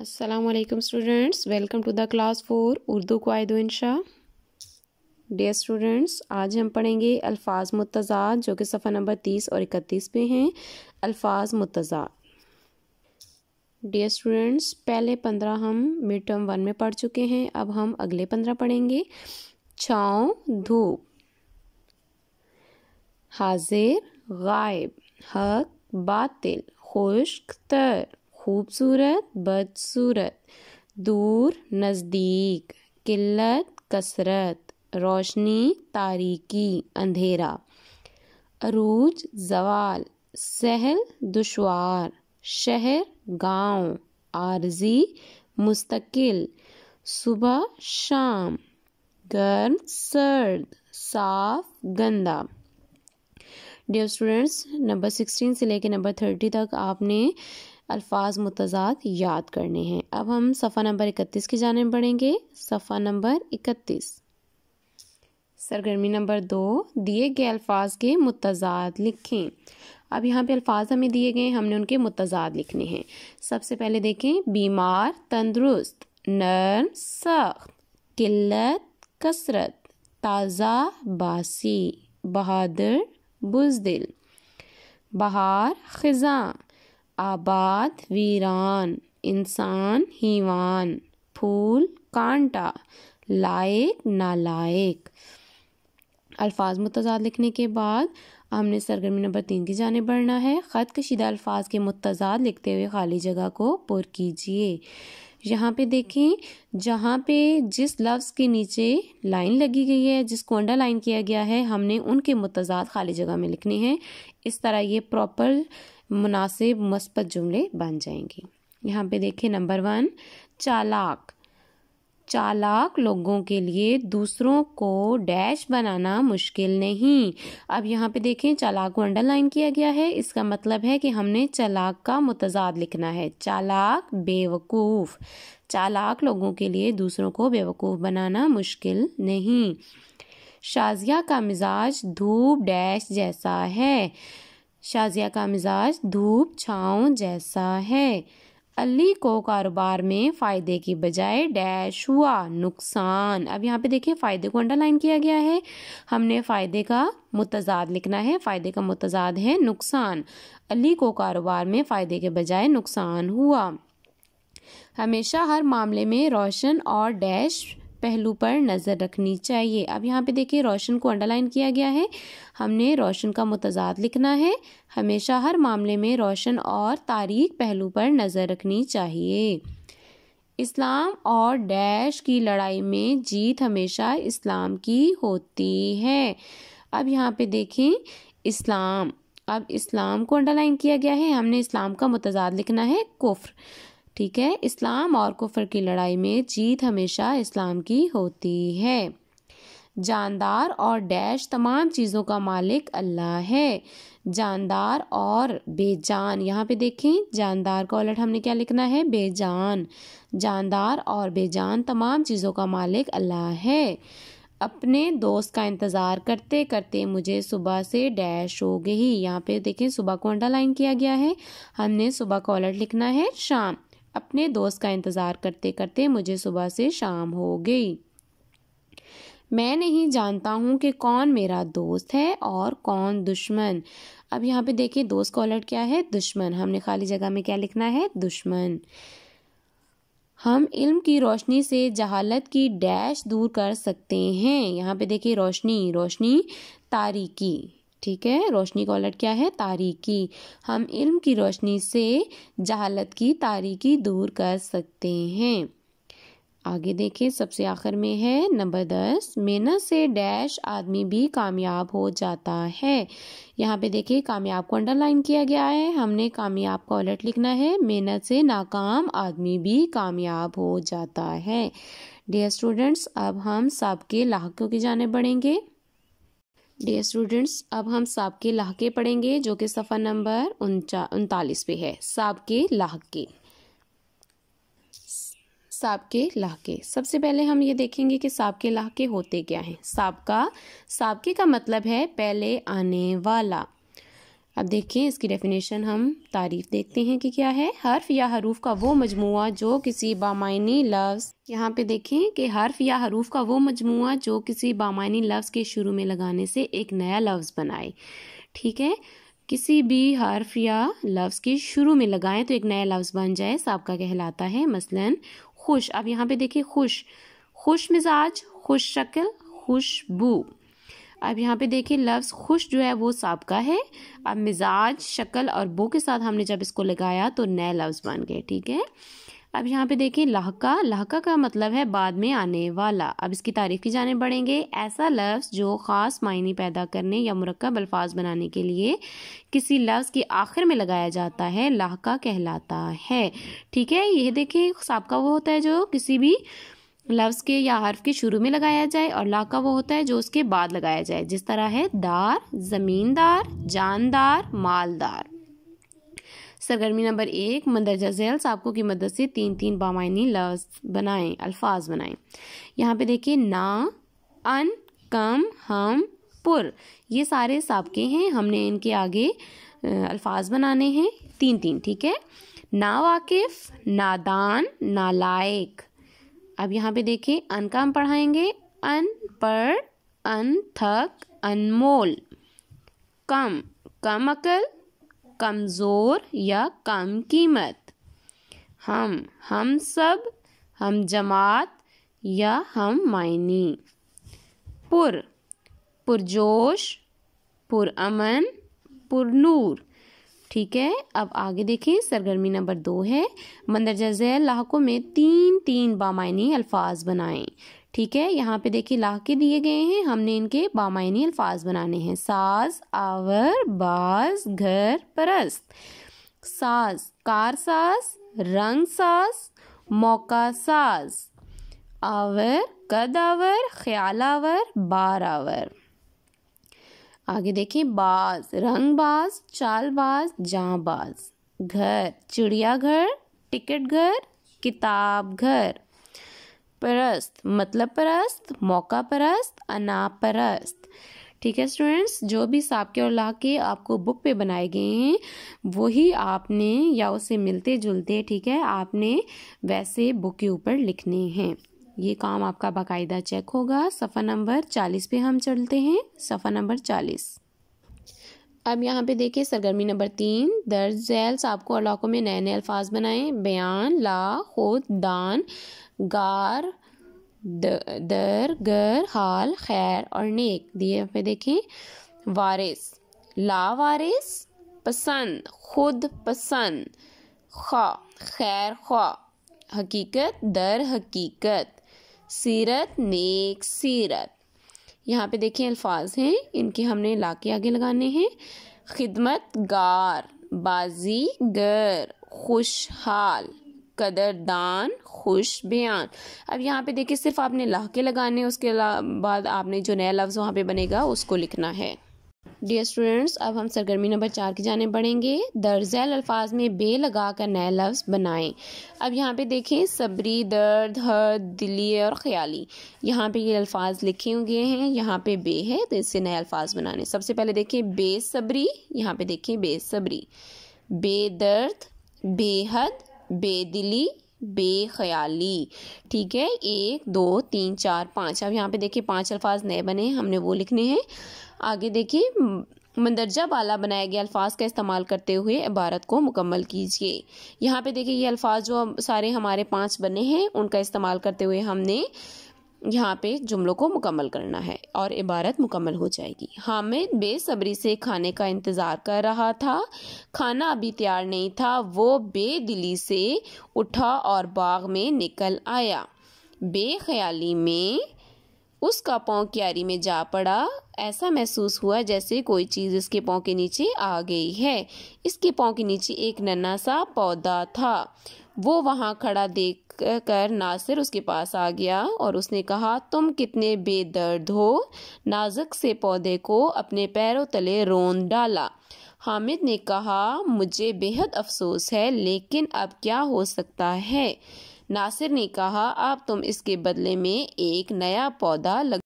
Aslam students welcome to the class four Urdu को इंशा day students आज हम पढ़ेंगे अल्फाज मुतजाद जो कि सफ़ा नंबर तीस और इकतीस पे हैं अल्फाज मुतजाद डे स्टूडेंट्स पहले पंद्रह हम मिड टर्म वन में पढ़ चुके हैं अब हम अगले पंद्रह पढ़ेंगे छाओ धूप हाजिर गायब हक बातिल खुश्क तर खूबसूरत बदसूरत दूर नज़दीक किल्लत कसरत रोशनी तारीकी अंधेरा अरूज जवाल सहल दुशवार शहर गांव आरजी मुस्तकिल सुबह शाम गर्म सर्द साफ गंदा डियर स्टूडेंट्स नंबर सिक्सटीन से लेकर नंबर थर्टी तक आपने अल्फाज मुतजाद याद करने हैं अब हम सफ़ा नंबर इकतीस की जाने बढ़ेंगे सफ़ा नंबर इकतीस सरगर्मी नंबर दो दिए गए अल्फाज के मुतजाद लिखें अब यहाँ पे अल्फाज हमें दिए गए हमने उनके मुतजाद लिखने हैं सबसे पहले देखें बीमार तंदरुस्त नर्म सख्त किल्लत कसरत ताज़ा बासी बहादुर बुजदिल बहार खजा आबाद वीरान इंसान हीवान फूल कांटा लायक नालायक अल्फाज मुतजाद लिखने के बाद हमने सरगर्मी नंबर तीन की जाने बढ़ना है ख़त कशीदा अल्फाज के मुतजाद लिखते हुए खाली जगह को पुर कीजिए यहाँ पे देखें जहाँ पे जिस लफ्ज़ के नीचे लाइन लगी गई है जिसको अंडर लाइन किया गया है हमने उनके मतजाद खाली जगह में लिखने हैं इस तरह ये प्रॉपर मुनासिब मस्बत जुमले बन जाएंगे यहाँ पे देखें नंबर वन चालाक चालाक लोगों के लिए दूसरों को डैश बनाना मुश्किल नहीं अब यहाँ पे देखें चालाक को अंडरलाइन किया गया है इसका मतलब है कि हमने चालाक का मुतजाद लिखना है चालाक बेवकूफ़ चालाक लोगों के लिए दूसरों को बेवकूफ़ बनाना मुश्किल नहीं शाजिया का मिजाज धूप डैश जैसा है शाजिया का मिजाज धूप छाँव जैसा है अली को कारोबार में फ़ायदे की बजाय डैश हुआ नुकसान अब यहाँ पे देखिए फ़ायदे को अंडरलाइन किया गया है हमने फ़ायदे का मुतजाद लिखना है फ़ायदे का मुतजाद है नुकसान अली को कारोबार में फ़ायदे के बजाय नुकसान हुआ हमेशा हर मामले में रोशन और डैश पहलू पर नज़र रखनी चाहिए अब यहाँ पे देखिए रोशन को अंडरलाइन किया गया है हमने रोशन का मुतजाद लिखना है हमेशा हर मामले में रोशन और तारीख पहलू पर नज़र रखनी चाहिए इस्लाम और डैश की लड़ाई में जीत हमेशा इस्लाम की होती है अब यहाँ पे देखें इस्लाम अब इस्लाम को अंडरलाइन किया गया है हमने इस्लाम का मुतजाद लिखना है कुफ्र ठीक है इस्लाम और कुफर की लड़ाई में जीत हमेशा इस्लाम की होती है जानदार और डैश तमाम चीज़ों का मालिक अल्लाह है जानदार और बेजान यहाँ पे देखें जानदार का उलट हमने क्या लिखना है बेजान जानदार और बेजान तमाम चीज़ों का मालिक अल्लाह है अपने दोस्त का इंतज़ार करते करते मुझे सुबह से डैश हो गई यहाँ पे देखें सुबह को अंडरलाइन किया गया है हमने सुबह का ऑलट लिखना है शाम अपने दोस्त का इंतज़ार करते करते मुझे सुबह से शाम हो गई मैं नहीं जानता हूँ कि कौन मेरा दोस्त है और कौन दुश्मन अब यहाँ पे देखिए दोस्त का अलर्ट क्या है दुश्मन हमने खाली जगह में क्या लिखना है दुश्मन हम इल्म की रोशनी से जहालत की डैश दूर कर सकते हैं यहाँ पे देखिए रोशनी रोशनी तारीकी ठीक है रोशनी का उलट क्या है तारीकी हम इल्म की रोशनी से जहालत की तारीकी दूर कर सकते हैं आगे देखें सबसे आखिर में है नंबर दस मेहनत से डैश आदमी भी कामयाब हो जाता है यहाँ पे देखिए कामयाब को अंडरलाइन किया गया है हमने कामयाब का उलट लिखना है मेहनत से नाकाम आदमी भी कामयाब हो जाता है डियर स्टूडेंट्स अब हम सबके लाहकों की जाने बढ़ेंगे डियर स्टूडेंट्स अब हम साब के लाहके पढ़ेंगे जो कि सफ़ा नंबर उनचा उनतालीस पे है साब के लाहके साब के लाहके सबसे पहले हम ये देखेंगे कि साब के लाहके होते क्या हैं साब का साब के का मतलब है पहले आने वाला अब देखिए इसकी डेफिनेशन हम तारीफ देखते हैं कि क्या है हर्फ या हरूफ का वो मजमु जो किसी बामायनी लफ्ज़ यहाँ पे देखें कि हर्फ या हरूफ का वो मजमु जो किसी बामायनी लफ्ज़ के शुरू में लगाने से एक नया लफ्ज़ बनाए ठीक है किसी भी हर्फ या लफ्ज़ के शुरू में लगाएं तो एक नया लफ्ज़ बन जाए सबका कहलाता है मसलन खुश अब यहाँ पे देखिए खुश खुश मिजाज खुश शक्ल खुशबू अब यहाँ पे देखिए लफ्ज़ खुश जो है वो सबका है अब मिजाज शक्ल और बो के साथ हमने जब इसको लगाया तो नए लफ्ज़ बन गए ठीक है अब यहाँ पे देखिए लहका लहका का मतलब है बाद में आने वाला अब इसकी तारीफ की जाने बढ़ेंगे ऐसा लफ्ज़ जो ख़ास मायने पैदा करने या मरकब अल्फाज बनाने के लिए किसी लफ्ज़ के आखिर में लगाया जाता है लहका कहलाता है ठीक है यह देखिए सबका वो होता है जो किसी भी लफ्ज़ के या हर्फ के शुरू में लगाया जाए और ला का वो होता है जो उसके बाद लगाया जाए जिस तरह है दार ज़मींदार जानदार मालदार सरगर्मी नंबर एक मंदरजा झैल आपको की मदद से तीन तीन बामायनी लफ्ज़ बनाएं अल्फाज बनाएं यहाँ पे देखिए ना अन कम हम पुर ये सारे सबके हैं हमने इनके आगे अल्फाज बनाने हैं तीन तीन ठीक है ना वाकिफ़ नादान नालायक अब यहाँ पे देखिए अन का हम पढ़ाएंगे अन थक अनमोल कम कम अकल कमज़ोर या कम कीमत हम हम सब हम जमात या हम मायनी पुर पुरजोश पुरअमन पुरनूर ठीक है अब आगे देखें सरगर्मी नंबर दो है मंदरजा जैल लाहकों में तीन तीन बामायनी अल्फाज बनाएं ठीक है यहाँ पे देखिए ला के दिए गए हैं हमने इनके बामायनी अल्फाज बनाने हैं साज आवर बाज घर परस्त साज कार साज रंग साज मौका साज आवर कद आवर ख्याल आवर बार आवर आगे देखिए बाज रंगबाज चालबाज जाँबाज घर चिड़ियाघर टिकट घर किताब घर परस्त मतलब परस्त मौका परस्त अनापरस्त परस्त ठीक है स्टूडेंट्स जो भी साबके और ला के आपको बुक पे बनाए गए हैं वही आपने या उसे मिलते जुलते ठीक है आपने वैसे बुक के ऊपर लिखने हैं ये काम आपका बाकायदा चेक होगा सफ़ा नंबर चालीस पे हम चलते हैं सफ़ा नंबर चालीस अब यहाँ पे देखिए सरगर्मी नंबर तीन दर्ज जैल्स आपको अलाकों में नए नए अल्फाज बनाएं बयान ला खुद दान गार दर गर हाल खैर और नेक दिए पे देखें वारिस ला वारिस पसंद खुद पसंद खा खैर ख़्वा हकीकत दर हकीकत सीरत नेक सीरत यहाँ पे देखिए अल्फाज हैं इनके हमने ला के आगे लगाने हैं खिदमत गार बाज़ी गर खुशहाल कदरदान खुश बयान अब यहाँ पे देखिए सिर्फ आपने लाके के लगाने उसके बाद आपने जो नया लफ्ज़ वहाँ पे बनेगा उसको लिखना है डियर स्टूडेंट्स अब हम सरगर्मी नंबर चार की जाने बढ़ेंगे दर्जैल अल्फाज में बे लगा कर नए लफ्ज़ बनाएं अब यहाँ पे देखें सबरी दर्द हद दिली और ख्याली यहाँ पे ये अल्फाज लिखे हुए हैं यहाँ पे बे है तो इससे नए अल्फाज बनाने सबसे पहले देखें बेसब्री यहाँ पे देखें बेसब्री बेदर्द बेहद बेदिली ख्याली ठीक है एक दो तीन चार पाँच अब यहाँ पे देखिए पांच अल्फाज नए बने हमने वो लिखने हैं आगे देखिए मंदरजा बाला बनाया गया अल्फाज का इस्तेमाल करते हुए इबारत को मुकम्मल कीजिए यहाँ पे देखिए ये अल्फाज जो सारे हमारे पांच बने हैं उनका इस्तेमाल करते हुए हमने यहाँ पे जुमलों को मुकम्मल करना है और इबारत मुकम्मल हो जाएगी हामिद बेसब्री से खाने का इंतज़ार कर रहा था खाना अभी तैयार नहीं था वो बेदिली से उठा और बाग में निकल आया बेख्याली में उसका पाँव क्यारी में जा पड़ा ऐसा महसूस हुआ जैसे कोई चीज़ इसके पाँव के नीचे आ गई है इसके पाँव के नीचे एक नन्ना सा पौधा था वो वहाँ खड़ा देख कर नासिर उसके पास आ गया और उसने कहा तुम कितने बेदर्द हो नाजुक से पौधे को अपने पैरों तले रोन डाला हामिद ने कहा मुझे बेहद अफसोस है लेकिन अब क्या हो सकता है नासिर ने कहा अब तुम इसके बदले में एक नया पौधा लग